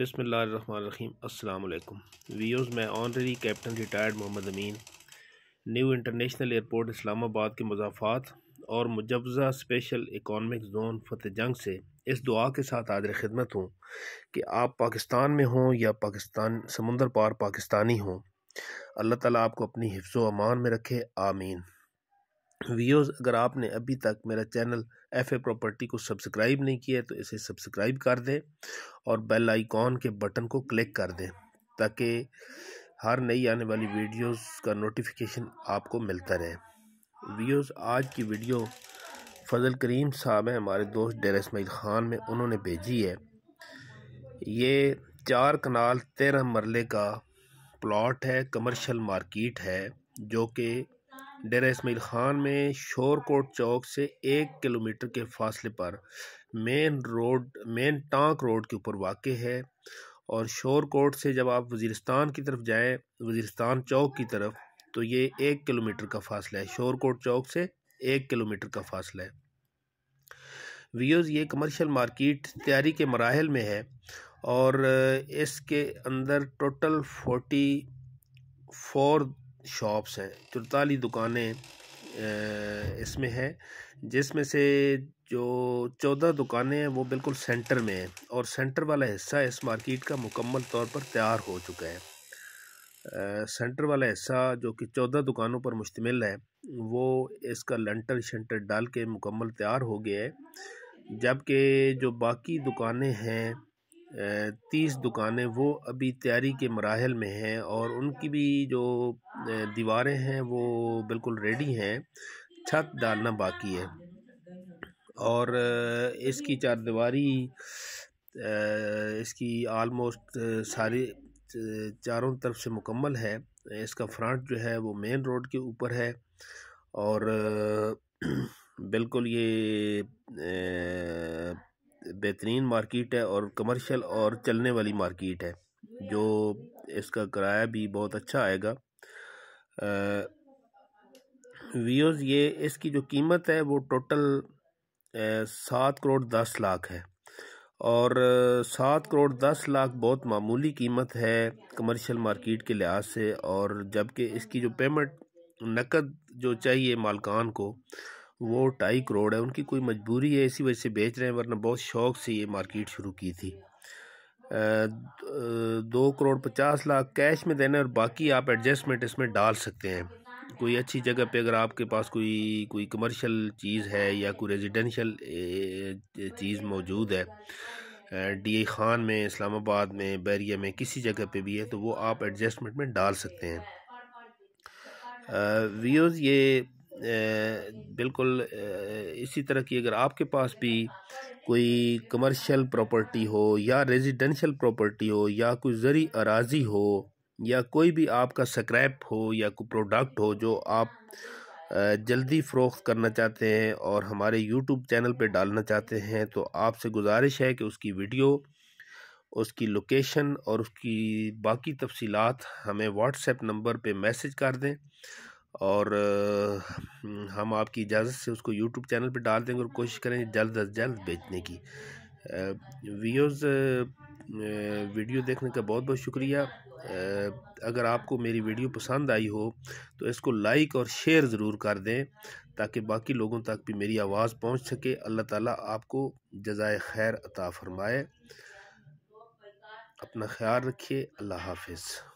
बिसमीम अल्लाम वीओज़ मैं honorary captain retired Mohammad Amin new international airport Islamabad के मजाफात और मुजवज़ा special economic zone Fateh Jang से इस दुआ के साथ आदर खिदमत हूँ कि आप पाकिस्तान में हों या पाकिस्तान समुंदर पार पाकिस्तानी हों अल्लाह ताला आपको अपनी हिफ्स अमान में रखे आमीन व्यूज अगर आपने अभी तक मेरा चैनल एफ ए प्रॉपर्टी को सब्सक्राइब नहीं किया है तो इसे सब्सक्राइब कर दें और बेल आइकॉन के बटन को क्लिक कर दें ताकि हर नई आने वाली वीडियोस का नोटिफिकेशन आपको मिलता रहे व्यूज आज की वीडियो फजल करीम साहब हैं हमारे दोस्त डेर इसमाइल ख़ान में उन्होंने भेजी है ये चार कनाल तेरह मरले का प्लाट है कमर्शल मार्किट है जो कि डेरा इसमाइल ख़ान में शोरकोट चौक से एक किलोमीटर के फासले पर main road main Tank road के ऊपर वाक़ है और शोरकोट से जब आप वजीरस्तान की तरफ जाएँ वजीरस्तान चौक की तरफ तो ये एक किलोमीटर का फासला है शोरकोट चौक से एक किलोमीटर का फासला है वीओज़ ये कमर्शियल मार्केट तैयारी के मराहल में है और इसके अंदर टोटल फोर्टी फोर शॉप्स हैं चौतालीस दुकानें इसमें है जिसमें से जो चौदह दुकानें हैं वो बिल्कुल सेंटर में हैं और सेंटर वाला हिस्सा इस मार्केट का मुकम्मल तौर पर तैयार हो चुका है सेंटर वाला हिस्सा जो कि चौदह दुकानों पर मुश्तमिल है वो इसका लंटर शंटर डाल के मुकम्मल तैयार हो गया है जबकि जो बाकी दुकानें हैं तीस दुकानें वो अभी तैयारी के मराहल में हैं और उनकी भी जो दीवारें हैं वो बिल्कुल रेडी हैं छत डालना बाकी है और इसकी चारदीवारी इसकी आलमोस्ट सारी चारों तरफ से मुकम्मल है इसका फ्रंट जो है वो मेन रोड के ऊपर है और बिल्कुल ये बेहतरीन मार्केट है और कमर्शियल और चलने वाली मार्केट है जो इसका किराया भी बहुत अच्छा आएगा व्यूज़ ये इसकी जो कीमत है वो टोटल सात करोड़ दस लाख है और सात करोड़ दस लाख बहुत मामूली कीमत है कमर्शियल मार्केट के लिहाज से और जबकि इसकी जो पेमेंट नकद जो चाहिए मालकान को वो ढाई करोड़ है उनकी कोई मजबूरी है इसी वजह से बेच रहे हैं वरना बहुत शौक से ये मार्केट शुरू की थी दो करोड़ पचास लाख कैश में देने और बाकी आप एडजस्टमेंट इसमें डाल सकते हैं कोई अच्छी जगह पे अगर आपके पास कोई कोई कमर्शियल चीज़ है या कोई रेजिडेंशियल चीज़ मौजूद है डी खान में इस्लामाबाद में बैरिया में किसी जगह पे भी है तो वो आप एडजस्टमेंट में डाल सकते हैं व्यूज़ ये बिल्कुल इसी तरह की अगर आपके पास भी कोई कमर्शियल प्रॉपर्टी हो या रेजिडेंशियल प्रॉपर्टी हो या कोई ज़री अराजी हो या कोई भी आपका स्क्रैप हो या कोई प्रोडक्ट हो जो आप जल्दी फ़रोख्त करना चाहते हैं और हमारे यूट्यूब चैनल पे डालना चाहते हैं तो आपसे गुजारिश है कि उसकी वीडियो उसकी लोकेशन और उसकी बाकी तफसीलात हमें व्हाट्सएप नंबर पे मैसेज कर दें और हम आपकी इजाज़त से उसको यूट्यूब चैनल पर डाल देंगे और कोशिश करेंगे जल्द अज जल्द बेचने की वीडियोज़ वीडियो देखने का बहुत बहुत शुक्रिया अगर आपको मेरी वीडियो पसंद आई हो तो इसको लाइक और शेयर ज़रूर कर दें ताकि बाकी लोगों तक भी मेरी आवाज़ पहुंच सके अल्लाह ताला आपको जजाय खैर अता फरमाए अपना ख्याल रखिए अल्लाह हाफिज़